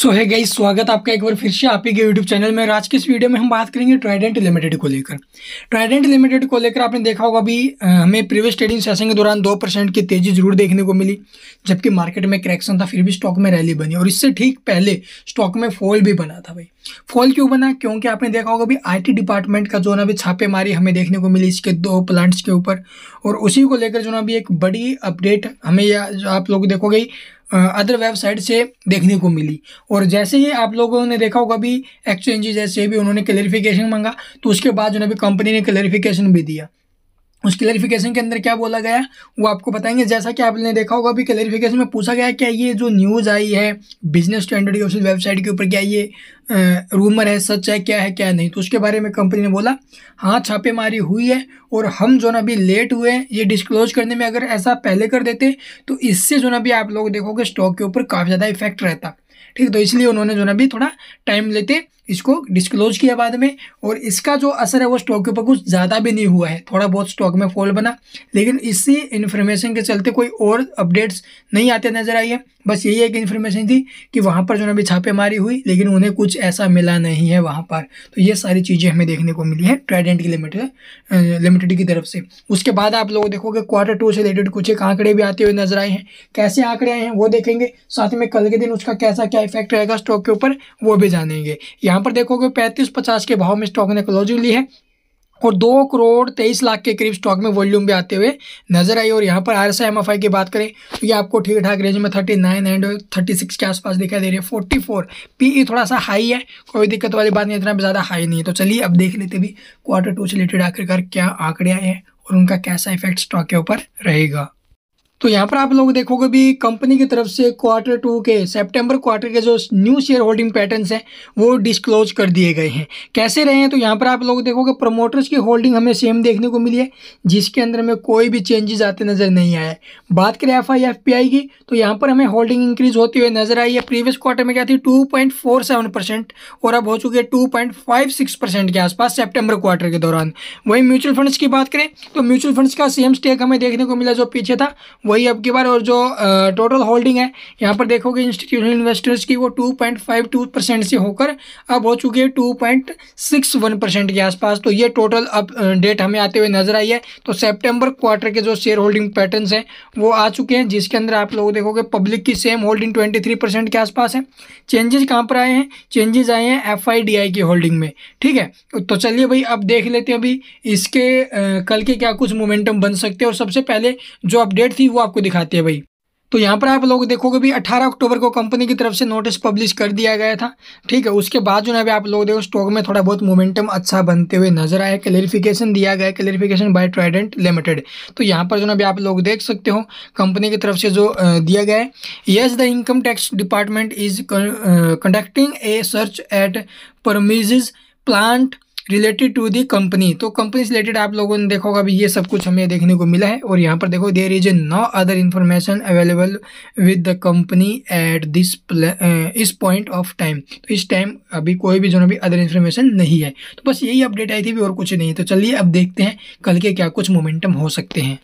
सो है गई स्वागत आपका एक बार फिर से आप ही के यूट्यूब चैनल में आज के इस वीडियो में हम बात करेंगे ट्राइडेंट लिमिटेड को लेकर ट्राइडेंट लिमिटेड को लेकर आपने देखा होगा अभी हमें प्रीवियस ट्रेडिंग सेशन के दौरान दो परसेंट की तेजी जरूर देखने को मिली जबकि मार्केट में करेक्शन था फिर भी स्टॉक में रैली बनी और इससे ठीक पहले स्टॉक में फॉल भी बना था भाई फॉल क्यों बना क्योंकि आपने देखा होगा अभी आई डिपार्टमेंट का जो ना अभी छापेमारी हमें देखने को मिली इसके दो प्लांट्स के ऊपर और उसी को लेकर जो ना अभी एक बड़ी अपडेट हमें आप लोग देखोगे अदर वेबसाइट से देखने को मिली और जैसे ही आप लोगों ने देखा होगा भी एक्सचेंजेस जैसे भी उन्होंने क्लेरिफिकेशन मांगा तो उसके बाद जो भी कंपनी ने क्लेरिफिकेशन भी दिया उस क्लेरिफिकेशन के अंदर क्या बोला गया वो आपको बताएंगे जैसा कि आपने देखा होगा अभी क्लेरिफिकेशन में पूछा गया क्या ये जो न्यूज़ आई है बिजनेस स्टैंडर्ड की उस वेबसाइट के ऊपर क्या ये रूमर है सच है क्या है क्या नहीं तो उसके बारे में कंपनी ने बोला हाँ छापेमारी हुई है और हम जो ना भी लेट हुए हैं ये डिस्क्लोज करने में अगर ऐसा पहले कर देते तो इससे जो ना भी आप लोग देखोगे स्टॉक के ऊपर काफ़ी ज़्यादा इफेक्ट रहता ठीक तो इसलिए उन्होंने जो ना भी थोड़ा टाइम लेते इसको डिस्क्लोज किया बाद में और इसका जो असर है वो स्टॉक के ऊपर कुछ ज़्यादा भी नहीं हुआ है थोड़ा बहुत स्टॉक में फॉल बना लेकिन इसी इन्फॉर्मेशन के चलते कोई और अपडेट्स नहीं आते नज़र आई है बस यही एक इन्फॉर्मेशन थी कि वहाँ पर जो है अभी छापेमारी हुई लेकिन उन्हें कुछ ऐसा मिला नहीं है वहाँ पर तो ये सारी चीज़ें हमें देखने को मिली है ट्रेडेंट की लिमिटेड लिमिटेड की तरफ से उसके बाद आप लोग देखोगे क्वार्टर टू से रिलेटेड कुछ एक आंकड़े भी आते हुए नजर आए हैं कैसे आंकड़े आए हैं वो देखेंगे साथ में कल के दिन उसका कैसा क्या इफेक्ट रहेगा स्टॉक के ऊपर वो भी जानेंगे यहाँ यहाँ पर देखोगे पैंतीस पचास के भाव में स्टॉक ने क्लोजिंग ली है और दो करोड़ तेईस लाख के करीब स्टॉक में वॉल्यूम भी आते हुए नजर आई और यहाँ पर आर एस आई की बात करें तो ये आपको ठीक ठाक रेंज में thirty nine and thirty six के आसपास दिखाई दे रही है फोर्टी फोर पी थोड़ा सा हाई है कोई दिक्कत वाली बात नहीं इतना भी ज़्यादा हाई नहीं है तो चलिए अब देख लेते भी क्वार्टर टू से रिलेटेड आखिरकार क्या आंकड़े आए हैं और उनका कैसा इफेक्ट स्टॉक के ऊपर रहेगा तो यहाँ पर आप लोग देखोगे भी कंपनी की तरफ से क्वार्टर टू के सितंबर क्वार्टर के जो न्यू शेयर होल्डिंग पैटर्न्स हैं वो डिस्क्लोज कर दिए गए हैं कैसे रहे हैं तो यहाँ पर आप लोग देखोगे प्रमोटर्स की होल्डिंग हमें सेम देखने को मिली है जिसके अंदर हमें कोई भी चेंजेस आते नज़र नहीं आए बात करें F I F P I की तो यहाँ पर हमें होल्डिंग इंक्रीज होती हुई नज़र आई है प्रीवियस क्वार्टर में क्या थी two point four seven percent और अब हो चुके हैं two point five six percent के आसपास सेप्टेम्बर क्वार्टर के दौरान वहीं म्यूचुअल फंड्स की बात करें तो म्यूचुअल फंड्स का सेम स्टेक हमें देखने को मिला जो पीछे था वही अब की बार और जो टोटल होल्डिंग है यहाँ पर देखोगे इंस्टीट्यूशनल इन्वेस्टर्स की वो two point five two percent से होकर अब हो चुकी है two point six one percent के आसपास तो ये टोटल अब डेट हमें आते हुए नजर आई है तो सेप्टेम्बर क्वार्टर के जो शेयर होल्डिंग पैटर्न हैं वो आ चुके हैं जिसके अंदर आप लोग देखोगे पब्लिक की same holding twenty three percent के आसपास है चेंजेस कहाँ पर आए हैं चेंजेस आए हैं एफ आई डी आई की होल्डिंग में ठीक है तो चलिए भाई अब देख लेते हैं अभी इसके कल के क्या कुछ मोमेंटम बन सकते हैं और सबसे पहले जो अपडेट थी वो आपको दिखाते हैं भाई तो यहाँ पर आप लोग देखोगे भी 18 अक्टूबर को कंपनी की तरफ से नोटिस पब्लिश कर दिया गया था ठीक है उसके बाद जो है अभी आप लोग देखो स्टॉक में थोड़ा बहुत मोमेंटम अच्छा बनते हुए नजर आया क्लेरिफिकेशन दिया गया क्लेरिफिकेशन बाय ट्राइडेंट लिमिटेड तो यहाँ पर जो है अभी आप लोग देख सकते हो कंपनी की तरफ से जो दिया गया है yes the income tax department is conducting a search at premises plant related to the company तो कंपनी से रिलेटेड आप लोगों ने देखा होगा ये सब कुछ हमें देखने को मिला है और यहाँ पर देखो there is a no other information available with the company at this इस पॉइंट ऑफ टाइम तो इस टाइम अभी कोई भी जो भी अदर इन्फॉर्मेशन नहीं है तो बस यही अपडेट आई थी भी और कुछ नहीं है तो चलिए अब देखते हैं कल के क्या कुछ मोमेंटम हो सकते हैं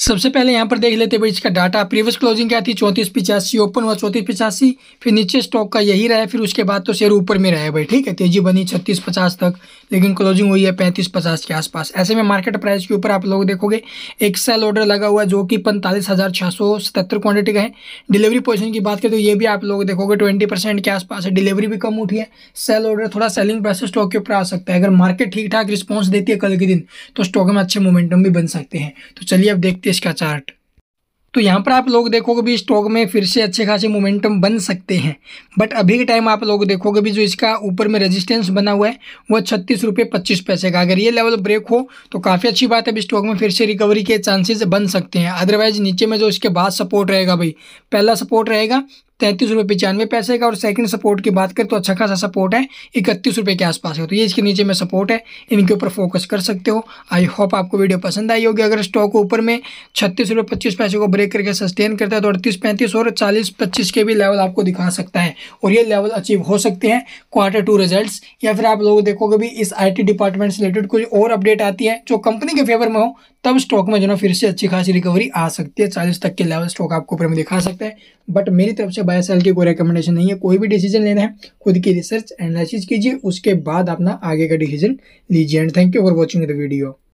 सबसे पहले यहाँ पर देख लेते भाई इसका डाटा प्रीवियस क्लोजिंग क्या थी चौंतीस पिचासी ओपन हुआ चौंतीस पिचासी फिर नीचे स्टॉक का यही रहा फिर उसके बाद तो शेयर ऊपर में रहा भाई ठीक है तेजी बनी छत्तीस पचास तक लेकिन क्लोजिंग हुई है पैंतीस पचास के आसपास ऐसे में मार्केट प्राइस के ऊपर आप लोग देखोगे एक सेल ऑर्डर लगा हुआ जो कि पैंतालीस हज़ार छः सौ सतहत्तर क्वान्टिटी का है डिलीवरी पोजिशन की बात करें तो ये भी आप लोग देखोगे ट्वेंटी परसेंट के आसपास है डिलीवरी भी कम उठी है सेल ऑर्डर थोड़ा सेलिंग प्राइस स्टॉक के ऊपर आ सकता है अगर मार्केट ठीक ठाक रिस्पॉन्स देती है कल के दिन तो स्टॉक में अच्छे मोमेंटम भी बन सकते हैं तो चलिए अब देखते का चार्ट तो यहाँ पर आप लोग देखोगे भी स्टॉक में फिर से अच्छे खासे मोमेंटम बन सकते हैं बट अभी के टाइम आप लोग देखोगे भी जो इसका ऊपर में रेजिस्टेंस बना हुआ है वो छत्तीस रुपये पच्चीस पैसे का अगर ये लेवल ब्रेक हो तो काफ़ी अच्छी बात है अभी स्टॉक में फिर से रिकवरी के चांसेस बन सकते हैं अदरवाइज नीचे में जो इसके बाद सपोर्ट रहेगा भाई पहला सपोर्ट रहेगा तैंतीस रुपये पचानवे पैसे का और सेकंड सपोर्ट की बात करें तो अच्छा खासा सपोर्ट है इकतीस रुपये के आसपास है तो ये इसके नीचे में सपोर्ट है इनके ऊपर फोकस कर सकते हो आई होप आपको वीडियो पसंद आई होगी अगर स्टॉक ऊपर में छत्तीस रुपये पच्चीस पैसे को ब्रेक करके सस्टेन करता है तो अड़तीस पैंतीस और चालीस पच्चीस के भी लेवल आपको दिखा सकता है और ये लेवल अचीव हो सकते हैं क्वार्टर टू रिजल्ट या फिर आप लोग देखोगे भी इस आई डिपार्टमेंट से रिलेटेड कुछ और अपडेट आती है जो कंपनी के फेवर में हो तब स्टॉक में जो ना फिर से अच्छी खासी रिकवरी आ सकती है चालीस तक के लेवल स्टॉक आपको ऊपर में दिखा सकता है बट मेरी तरफ से बाय सेल की कोई रिकमेंडेशन नहीं है कोई भी डिसीजन लेना है खुद की रिसर्च एनालिसिस कीजिए उसके बाद अपना आगे का डिसीजन लीजिए and thank you for watching the video